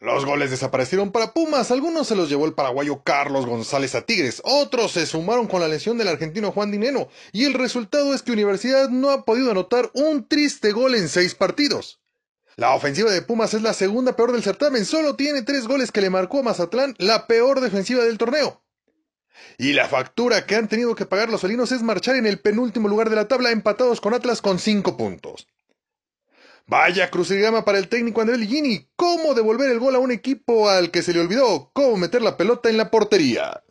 Los goles desaparecieron para Pumas, algunos se los llevó el paraguayo Carlos González a Tigres, otros se sumaron con la lesión del argentino Juan Dineno, y el resultado es que Universidad no ha podido anotar un triste gol en seis partidos. La ofensiva de Pumas es la segunda peor del certamen, solo tiene tres goles que le marcó a Mazatlán, la peor defensiva del torneo. Y la factura que han tenido que pagar los salinos es marchar en el penúltimo lugar de la tabla empatados con Atlas con cinco puntos. Vaya crucigrama para el técnico André Ligini. ¿Cómo devolver el gol a un equipo al que se le olvidó? ¿Cómo meter la pelota en la portería?